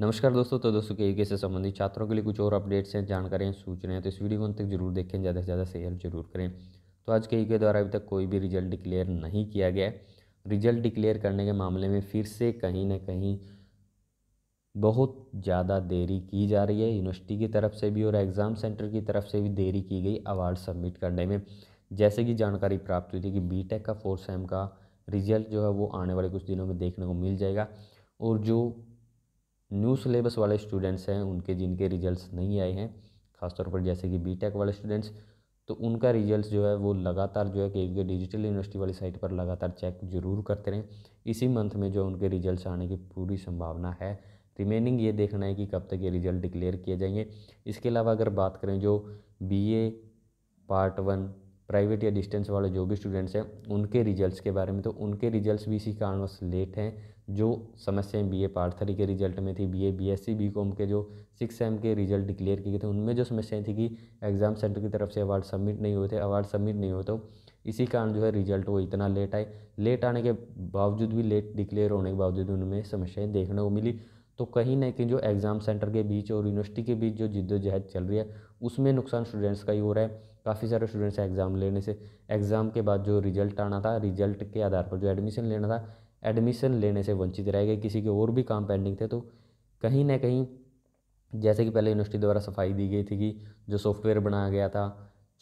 नमस्कार दोस्तों तो दोस्तों के से संबंधित छात्रों के लिए कुछ और अपडेट्स हैं जानकारियाँ सूचनाएं तो इस वीडियो को अंत तक जरूर देखें ज़्यादा से ज़्यादा शेयर जरूर करें तो आज के के द्वारा अभी तक कोई भी रिजल्ट डिक्लेयर नहीं किया गया रिजल्ट डिक्लेयर करने के मामले में फिर से कहीं ना कहीं बहुत ज़्यादा देरी की जा रही है यूनिवर्सिटी की तरफ से भी और एग्ज़ाम सेंटर की तरफ से भी देरी की गई अवार्ड सबमिट करने में जैसे कि जानकारी प्राप्त हुई थी कि बीटेक का फोर्थ सेम का रिजल्ट जो है वो आने वाले कुछ दिनों में देखने को मिल जाएगा और जो न्यू सिलेबस वाले स्टूडेंट्स हैं उनके जिनके रिजल्ट्स नहीं आए हैं खासतौर पर जैसे कि बीटेक वाले स्टूडेंट्स तो उनका रिजल्ट्स जो है वो लगातार जो है के डिजिटल यूनिवर्सिटी वाली साइट पर लगातार चेक जरूर करते रहें इसी मंथ में जो उनके रिजल्ट्स आने की पूरी संभावना है रिमेनिंग ये देखना है कि कब तक ये रिज़ल्ट डिक्लेयर किए जाएंगे इसके अलावा अगर बात करें जो बीए पार्ट वन प्राइवेट या डिस्टेंस वाले जो भी स्टूडेंट्स हैं उनके रिजल्ट्स के बारे में तो उनके रिजल्ट्स भी इसी कारणवश लेट हैं जो समस्याएं बीए पार्ट थ्री के रिजल्ट में थी बीए बीएससी बीकॉम के जो सिक्स सेम के रिजल्ट डिक्लेयर किए थे उनमें जो समस्याएं थी कि एग्ज़ाम सेंटर की तरफ से अवार्ड सबमिट नहीं हुए थे अवार्ड सबमिट नहीं हुए तो इसी कारण जो है रिजल्ट वो इतना लेट आए लेट आने के बावजूद भी लेट डिक्लेयर होने के बावजूद उनमें समस्याएँ देखने को मिली तो कहीं ना कहीं जो एग्ज़ाम सेंटर के बीच और यूनिवर्सिटी के बीच जो जिद्दोजहद चल रही है उसमें नुकसान स्टूडेंट्स का ही हो रहा है काफ़ी सारे स्टूडेंट्स एग्ज़ाम लेने से एग्ज़ाम के बाद जो रिजल्ट आना था रिजल्ट के आधार पर जो एडमिशन लेना था एडमिशन लेने से वंचित रह गए किसी के और भी काम पेंडिंग थे तो कहीं ना कहीं जैसे कि पहले यूनिवर्सिटी द्वारा सफाई दी गई थी कि जो सॉफ्टवेयर बनाया गया था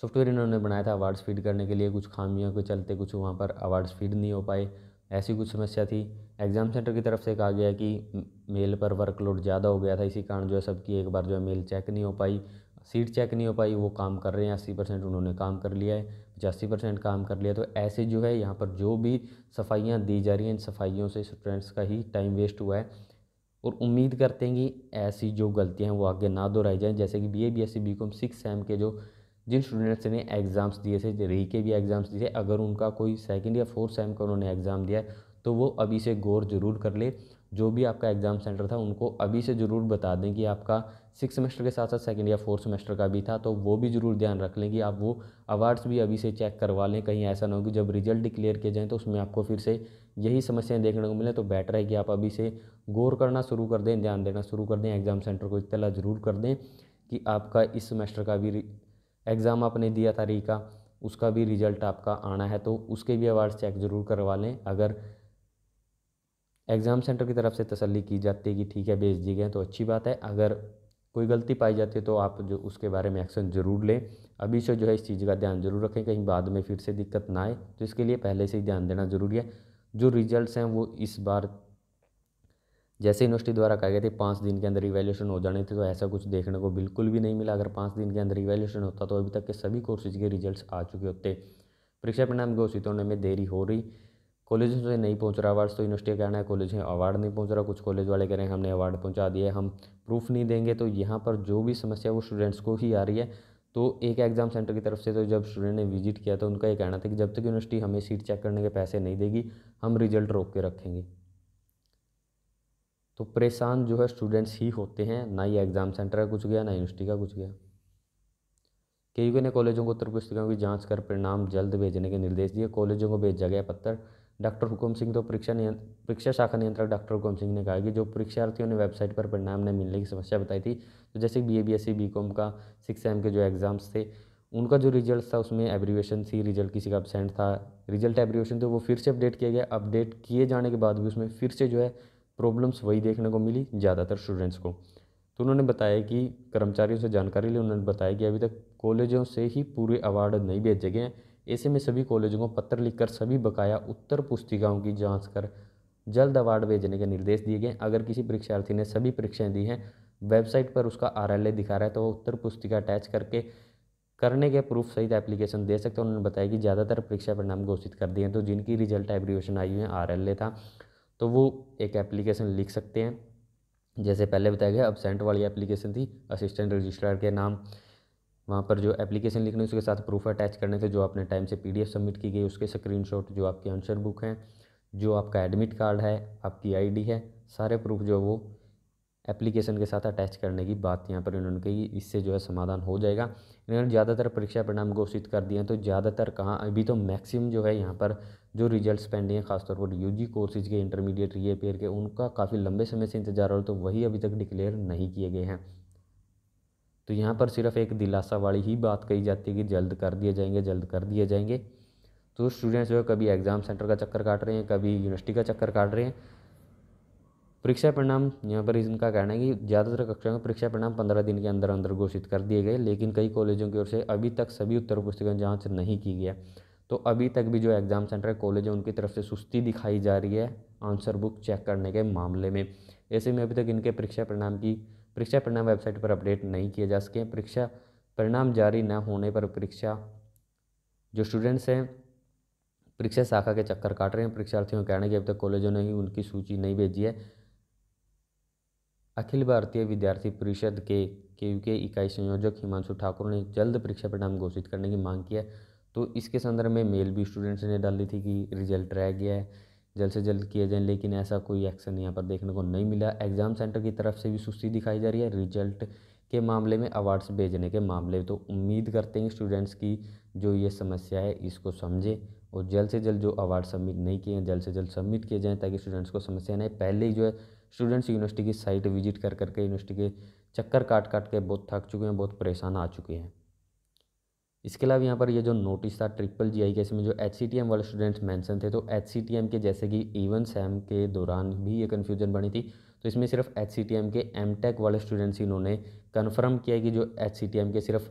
सॉफ्टवेयर इन्होंने बनाया था अवार्ड्स फीड करने के लिए कुछ खामियों के चलते कुछ वहाँ पर अवार्ड्स फीड नहीं हो पाए ऐसी कुछ समस्या थी एग्ज़ाम सेंटर की तरफ से कहा गया कि मेल पर वर्कलोड ज़्यादा हो गया था इसी कारण जो है सबकी एक बार जो है मेल चेक नहीं हो पाई सीट चेक नहीं हो पाई वो काम कर रहे हैं अस्सी परसेंट उन्होंने काम कर लिया है पचासी परसेंट काम कर लिया तो ऐसे जो है यहाँ पर जो भी सफाइयाँ दी जा रही हैं इन सफाइयों से स्टूडेंट्स का ही टाइम वेस्ट हुआ है और उम्मीद करते हैं कि ऐसी जो गलतियाँ हैं वो आगे ना दोहराई जाएँ जैसे कि B A B S C B com six sem के जो जिन स्टूडेंट्स ने एग्ज़ाम्स दिए थे री के भी एग्ज़ाम्स दिए थे अगर उनका कोई सेकेंड या फोर्थ सेम का उन्होंने एग्ज़ाम दिया है तो वो अभी से गौर ज़रूर कर ले जो भी आपका एग्ज़ाम सेंटर था उनको अभी से ज़रूर बता दें कि आपका सिक्स सेमेस्टर के साथ साथ सेकेंड या फोर्थ सेमेस्टर का भी था तो वो भी ज़रूर ध्यान रख लें कि आप वो अवार्ड्स भी अभी से चेक करवा लें कहीं ऐसा ना हो कि जब रिजल्ट डिक्लेयर किए जाएँ तो उसमें आपको फिर से यही समस्याएं देखने को मिलें तो बेटर है कि आप अभी से गौर करना शुरू कर दें ध्यान देना शुरू कर दें एग्ज़ाम सेंटर को इतला ज़रूर कर दें कि आपका इस सेमेस्टर का भी एग्ज़ाम आपने दिया था री का उसका भी रिज़ल्ट आपका आना है तो उसके भी अवार्ड्स चेक ज़रूर करवा लें अगर एग्ज़ाम सेंटर की तरफ से तसल्ली की जाती है कि ठीक है भेज दिए गए तो अच्छी बात है अगर कोई गलती पाई जाती है तो आप जो उसके बारे में एक्शन ज़रूर लें अभी से जो है इस चीज़ का ध्यान जरूर रखें कहीं बाद में फिर से दिक्कत ना आए तो इसके लिए पहले से ही ध्यान देना ज़रूरी है जो रिजल्ट्स हैं वो इस बार जैसे यूनिवर्सिटी द्वारा कहा गया थे पाँच दिन के अंदर इवेल्यूशन हो जाने थे तो ऐसा कुछ देखने को बिल्कुल भी नहीं मिला अगर पाँच दिन के अंदर इवेल्यूशन होता तो अभी तक के सभी कोर्सेज के रिज़ल्ट आ चुके होते परीक्षा परिणाम घोषित होने में देरी हो रही कॉलेज से नहीं पहुंच रहा अवार्ड्स तो यूनिवर्सिटी का कहना है कॉलेज में अवार्ड नहीं पहुंच रहा कुछ कॉलेज वाले कह रहे हैं हमने अवार्ड पहुंचा दिया हम प्रूफ नहीं देंगे तो यहाँ पर जो भी समस्या वो स्टूडेंट्स को ही आ रही है तो एक एग्ज़ाम सेंटर की तरफ से तो जब स्टूडेंट ने विजिट किया तो उनका ये कहना था कि जब तक यूनिवर्सिटी हमें सीट चेक करने के पैसे नहीं देगी हम रिजल्ट रोक के रखेंगे तो परेशान जो है स्टूडेंट्स ही होते हैं ना ही एग्ज़ाम सेंटर का कुछ गया ना यूनिवर्सिटी का कुछ गया के ने कॉलेजों को उत्तर पुस्तिकाओं की जांच कर परिणाम जल्द भेजने के निर्देश दिए कॉलेजों को भेजा गया पत्र डॉक्टर हुकुम सिंह तो परीक्षा नियंत्र परीक्षा शाखा नियंत्रक डॉक्टर हुकुम सिंह ने कहा कि जो परीक्षार्थियों ने वेबसाइट पर परिणाम नहीं मिलने की समस्या बताई थी तो जैसे B A B S C B com का सिक्स एम के जो एग्ज़ाम्स थे उनका जो रिजल्ट था उसमें एब्रीवेशन थी रिजल्ट किसी का एबसेंट था रिजल्ट एब्रीवेशन थे वो फिर से अपडेट किया गया अपडेट किए जाने के बाद भी उसमें फिर से जो है प्रॉब्लम्स वही देखने को मिली ज़्यादातर स्टूडेंट्स को तो उन्होंने बताया कि कर्मचारियों से जानकारी ली उन्होंने बताया कि अभी तक कॉलेजों से ही पूरे अवार्ड नहीं भेजे गए हैं ऐसे में सभी कॉलेजों को पत्र लिखकर सभी बकाया उत्तर पुस्तिकाओं की जाँच कर जल्द अवार्ड भेजने के निर्देश दिए गए अगर किसी परीक्षार्थी ने सभी परीक्षाएं दी हैं वेबसाइट पर उसका आर दिखा रहा है तो वो उत्तर पुस्तिका अटैच करके करने के प्रूफ सहित एप्लीकेशन दे सकते हैं उन्होंने बताया कि ज़्यादातर परीक्षा परिणाम घोषित कर दिए हैं तो जिनकी रिजल्ट एब्रीवेशन आई हुई है आर था तो वो एक एप्लीकेशन लिख सकते हैं जैसे पहले बताया गया अबसेंट वाली एप्लीकेशन थी असिस्टेंट रजिस्ट्रार के नाम वहाँ पर जो एप्लीकेशन लिखने उसके साथ प्रूफ अटैच करने थे जो आपने टाइम से पीडीएफ सबमिट की गई उसके स्क्रीनशॉट जो आपकी आंसर बुक हैं जो आपका एडमिट कार्ड है आपकी आईडी है सारे प्रूफ जो वो एप्लीकेशन के साथ अटैच करने की बात यहाँ पर इन्होंने कही इससे जो है समाधान हो जाएगा इन्होंने ज़्यादातर परीक्षा परिणाम घोषित कर दिए हैं तो ज़्यादातर कहाँ अभी तो मैक्सिमम जो है यहाँ पर जो रिजल्ट्स पेंडिंग हैं खासतौर पर जी कोर्सेज के इंटरमीडिएट रीअपेयर के उनका काफ़ी लंबे समय से इंतजार हो तो वही अभी तक डिक्लेयर नहीं किए गए हैं तो यहाँ पर सिर्फ एक दिलासा वाली ही बात कही जाती है कि जल्द कर दिए जाएंगे जल्द कर दिए जाएंगे तो स्टूडेंट्स जो है कभी एग्ज़ाम सेंटर का चक्कर काट रहे हैं कभी यूनिवर्सिटी का चक्कर काट रहे हैं परीक्षा परिणाम यहाँ पर इनका कहना है कि ज़्यादातर कक्षाओं का परीक्षा परिणाम पंद्रह दिन के अंदर अंदर घोषित कर दिए गए लेकिन कई कॉलेजों की ओर से अभी तक सभी उत्तर पुस्तिका जाँच नहीं की गया तो अभी तक भी जो एग्ज़ाम सेंटर है कॉलेज है उनकी तरफ से सुस्ती दिखाई जा रही है आंसर बुक चेक करने के मामले में ऐसे में अभी तक इनके परीक्षा परिणाम की परीक्षा परिणाम वेबसाइट पर अपडेट नहीं किए जा सके परीक्षा परिणाम जारी न होने पर परीक्षा जो स्टूडेंट्स हैं परीक्षा शाखा के चक्कर काट रहे हैं परीक्षार्थियों का कहना है कि अब तक कॉलेजों ने ही उनकी सूची नहीं भेजी है अखिल भारतीय विद्यार्थी परिषद के के यू के इकाई संयोजक हिमांशु ठाकुर ने जल्द परीक्षा परिणाम घोषित करने की मांग की है तो इसके संदर्भ में मेल भी स्टूडेंट्स ने डाली थी कि रिजल्ट रह गया है जल्द से जल्द किए जाएँ लेकिन ऐसा कोई एक्शन यहाँ पर देखने को नहीं मिला एग्ज़ाम सेंटर की तरफ से भी सुस्ती दिखाई जा रही है रिजल्ट के मामले में अवार्ड्स भेजने के मामले तो उम्मीद करते हैं स्टूडेंट्स की जो ये समस्या है इसको समझें और जल्द से जल्द जो अवार्ड सबमिट नहीं किए हैं जल्द से जल्द सबमिट किए जाएँ ताकि स्टूडेंट्स को समस्या नहीं पहले ही जो है स्टूडेंट्स यूनिवर्सिटी की साइट विजिट कर करके यूनिवर्सिटी के चक्कर काट काट के बहुत थक चुके हैं बहुत परेशान आ चुके हैं इसके अलावा यहाँ पर ये जो नोटिस था ट्रिपल जी आई के इसमें जो एच सी टी एम वाले स्टूडेंट्स मेंशन थे तो एच सी टी एम के जैसे कि इवन सैम के दौरान भी ये कन्फ्यूजन बनी थी तो इसमें सिर्फ एच सी टी एम के एम टेक वाले स्टूडेंट्स ही इन्होंने कन्फर्म किया कि जो एच सी टी एम के सिर्फ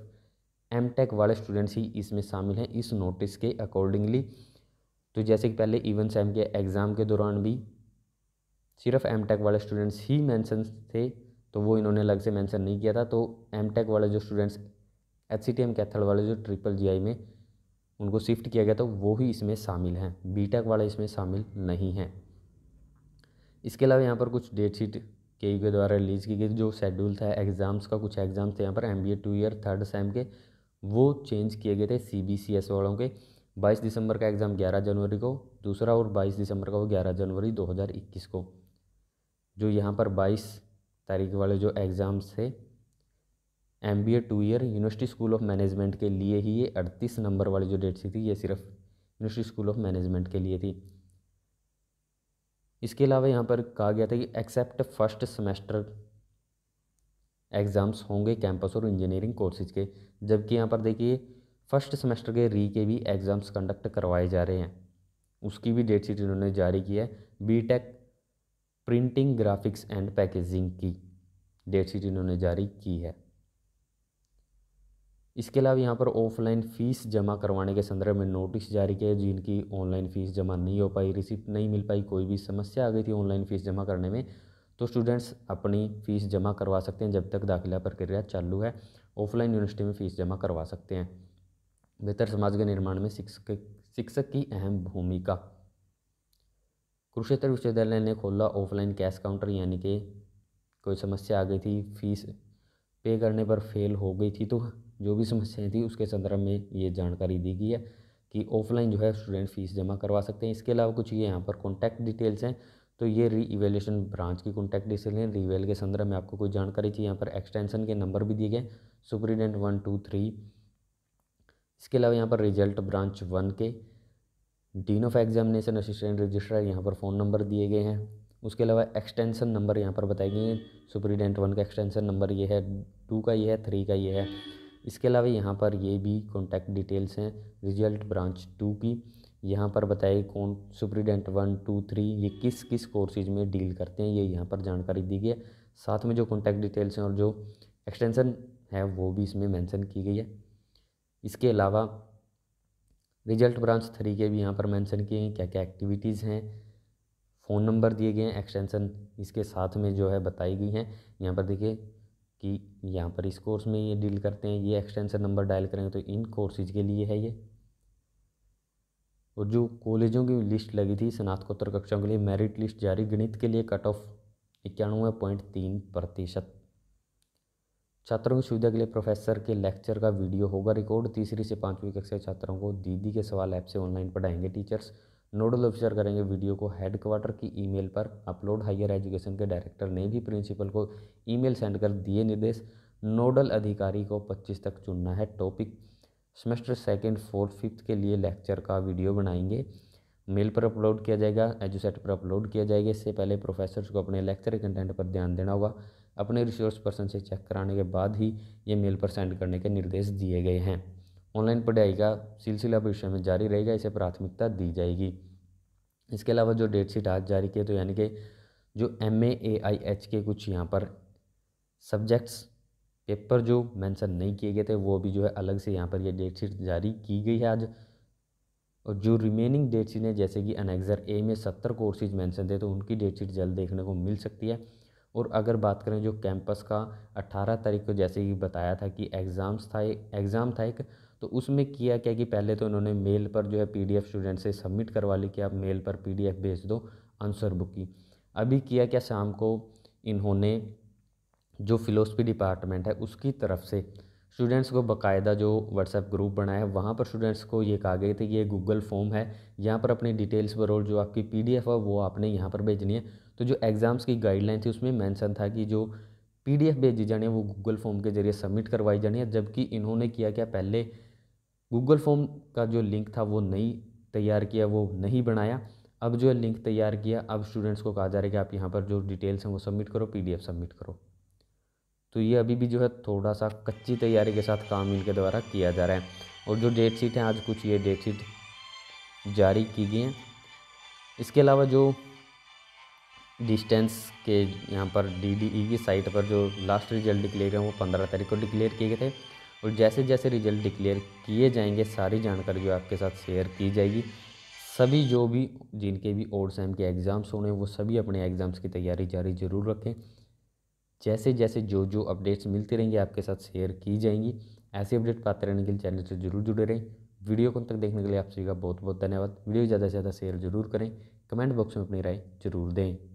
एम टेक वाले स्टूडेंट्स ही इसमें शामिल हैं इस नोटिस के अकॉर्डिंगली तो जैसे कि पहले इवन सैम के एग्ज़ाम के दौरान भी सिर्फ एम टेक वाले स्टूडेंट्स ही मैंसन थे तो वो इन्होंने अलग से मैंसन नहीं किया था तो एम टेक वाले जो स्टूडेंट्स एच सी कैथल वाले जो ट्रिपल जी में उनको शिफ्ट किया गया था वो ही इसमें शामिल हैं बीटेक वाले इसमें शामिल नहीं हैं इसके अलावा यहाँ पर कुछ डेट शीट के यू के द्वारा रिलीज़ की गई जो शेड्यूल था एग्ज़ाम्स का कुछ एग्ज़ाम्स थे यहाँ पर M B A two year third sem के वो चेंज किए गए थे सी बी सी एस वालों के बाईस दिसंबर का एग्ज़ाम ग्यारह जनवरी को दूसरा और बाईस दिसंबर का वो ग्यारह जनवरी दो हज़ार इक्कीस को जो यहाँ पर बाईस तारीख वाले जो एग्ज़ाम्स थे M B A two year university school of management के लिए ही ये अड़तीस नंबर वाली जो डेट सी थी ये सिर्फ यूनिवर्सिटी स्कूल ऑफ मैनेजमेंट के लिए थी इसके अलावा यहाँ पर कहा गया था कि एक्सेप्ट फर्स्ट सेमेस्टर एग्ज़ाम्स होंगे कैंपस और इंजीनियरिंग कोर्सेज के जबकि यहाँ पर देखिए फर्स्ट सेमेस्टर के री के भी एग्ज़ाम्स कंडक्ट करवाए जा रहे हैं उसकी भी डेट शीट इन्होंने जारी की है B tech printing graphics and packaging की डेट शीट इन्होंने जारी की है इसके अलावा यहाँ पर ऑफलाइन फ़ीस जमा करवाने के संदर्भ में नोटिस जारी किया जिनकी ऑनलाइन फ़ीस जमा नहीं हो पाई रिसिप्ट नहीं मिल पाई कोई भी समस्या आ गई थी ऑनलाइन फ़ीस जमा करने में तो स्टूडेंट्स अपनी फ़ीस जमा करवा सकते हैं जब तक दाखिला प्रक्रिया चालू है ऑफलाइन यूनिवर्सिटी में फ़ीस जमा करवा सकते हैं बेहतर समाज के निर्माण में शिक्षक शिक्षक की अहम भूमिका कुरुक्षेत्र विश्वविद्यालय ने खोला ऑफलाइन कैश काउंटर यानी कि कोई समस्या आ गई थी फीस पे करने पर फेल हो गई थी तो जो भी समस्याएं थी उसके संदर्भ में ये जानकारी दी गई है कि ऑफलाइन जो है स्टूडेंट फ़ीस जमा करवा सकते हैं इसके अलावा कुछ ये यहाँ पर कॉन्टैक्ट डिटेल्स हैं तो ये री इवेल्यूशन ब्रांच की कॉन्टैक्ट डिटेल हैं रीवेल के संदर्भ में आपको कोई जानकारी चाहिए यहाँ पर एक्सटेंशन के नंबर भी दिए गए सुप्रीडेंट वन टू थ्री इसके अलावा यहाँ पर रिजल्ट ब्रांच वन के dean of examination assistant registrar यहाँ पर फ़ोन नंबर दिए गए हैं उसके अलावा एक्सटेंशन नंबर यहाँ पर बताए गए हैं सुप्रीडेंट वन का एक्सटेंशन नंबर ये है टू का ये है थ्री का ये है इसके अलावा यहाँ पर ये भी कॉन्टैक्ट डिटेल्स हैं रिजल्ट ब्रांच टू की यहाँ पर बताइए कौन सुप्रीडेंट वन टू थ्री ये किस किस कोर्सेज में डील करते हैं ये यहाँ पर जानकारी दी गई है साथ में जो कॉन्टैक्ट डिटेल्स हैं और जो एक्सटेंसन है वो भी इसमें मेंशन की गई है इसके अलावा रिजल्ट ब्रांच थ्री के भी यहाँ पर मेंशन किए हैं क्या क्या एक्टिविटीज़ हैं फ़ोन नंबर दिए गए हैं एक्सटेंसन इसके साथ में जो है बताई गई हैं यहाँ पर देखिए कि यहाँ पर इस कोर्स में ये डील करते हैं ये एक्सटेंशन नंबर डायल करेंगे तो इन कोर्सेज के लिए है ये और जो कॉलेजों की लिस्ट लगी थी स्नातकोत्तर कक्षाओं के लिए मेरिट लिस्ट जारी गणित के लिए कट ऑफ इक्यानवे पॉइंट तीन प्रतिशत छात्रों की सुविधा के लिए प्रोफेसर के लेक्चर का वीडियो होगा रिकॉर्ड तीसरी से पाँचवीं कक्षा छात्रों को दीदी के सवाल ऐप से ऑनलाइन पढ़ाएंगे टीचर्स नोडल ऑफिसर करेंगे वीडियो को हेडक्वार्टर की ईमेल पर अपलोड हायर एजुकेशन के डायरेक्टर ने भी प्रिंसिपल को ईमेल सेंड कर दिए निर्देश नोडल अधिकारी को 25 तक चुनना है topic semester second fourth fifth के लिए लेक्चर का वीडियो बनाएंगे मेल पर अपलोड किया जाएगा एजुसेट पर अपलोड किया जाएगा इससे पहले प्रोफेसर को अपने लेक्चर कंटेंट पर ध्यान देना होगा अपने रिसोर्स पर्सन से चेक कराने के बाद ही ये मेल पर सेंड करने के निर्देश दिए गए हैं ऑनलाइन पढ़ाई का सिलसिला भविष्य में जारी रहेगा इसे प्राथमिकता दी जाएगी इसके अलावा जो डेट शीट आज जारी किए तो यानी कि जो एम ए आई एच के कुछ यहाँ पर सब्जेक्ट्स पेपर जो मेंशन नहीं किए गए थे वो भी जो है अलग से यहाँ पर ये डेट शीट जारी की गई है आज और जो रिमेनिंग डेट शीट है जैसे कि अनेक्जर ए में सत्तर कोर्सेज मेंशन थे तो उनकी डेट शीट जल्द देखने को मिल सकती है और अगर बात करें जो कैंपस का अट्ठारह तारीख को जैसे कि बताया था कि एग्ज़ाम्स था एग्ज़ाम था एक तो उसमें किया क्या कि पहले तो उन्होंने मेल पर जो है पीडीएफ स्टूडेंट से सबमिट करवा ली कि आप मेल पर पीडीएफ भेज दो आंसर बुक की अभी किया क्या शाम को इन्होंने जो फिलोसफी डिपार्टमेंट है उसकी तरफ से स्टूडेंट्स को बकायदा जो व्हाट्सएप ग्रुप बनाया है वहाँ पर स्टूडेंट्स को ये कहा गया था ये गूगल फॉर्म है यहाँ पर अपनी डिटेल्स बरोल जो आपकी पीडीएफ है वो आपने यहाँ पर भेजनी है तो जो एग्ज़ाम्स की गाइडलाइन थी उसमें मेंशन था कि जो पीडीएफ भेजी जानी है वो गूगल फॉर्म के जरिए सबमिट करवाई जानी है जबकि इन्होंने किया क्या पहले गूगल फॉर्म का जो लिंक था वो नहीं तैयार किया वो नहीं बनाया अब जो है लिंक तैयार किया अब स्टूडेंट्स को कहा जा रहा है कि आप यहाँ पर जो डिटेल्स हैं वो सबमिट करो पी सबमिट करो तो ये अभी भी जो है थोड़ा सा कच्ची तैयारी के साथ काम इनके द्वारा किया जा रहा है और जो डेट शीट हैं आज कुछ ये डेट शीट जारी की गई हैं इसके अलावा जो डिस्टेंस के यहाँ पर डी e की साइट पर जो लास्ट रिजल्ट डिक्लेयर हैं वो पंद्रह तारीख को डिक्लेयर किए गए थे और जैसे जैसे रिजल्ट डिक्लेयर किए जाएंगे सारी जानकारी जो आपके साथ शेयर की जाएगी सभी जो भी जिनके भी और सैम के एग्ज़ाम्स होने वो सभी अपने एग्ज़ाम्स की तैयारी जारी ज़रूर रखें जैसे जैसे जो जो अपडेट्स मिलती रहेंगी आपके साथ शेयर की जाएंगी ऐसी अपडेट पाते रहने के लिए चैनल से ज़रूर जुड़े रहें वीडियो को तक देखने के लिए आप सभी का बहुत बहुत धन्यवाद वीडियो ज़्यादा से ज़्यादा शेयर जरूर करें कमेंट बॉक्स में अपनी राय जरूर दें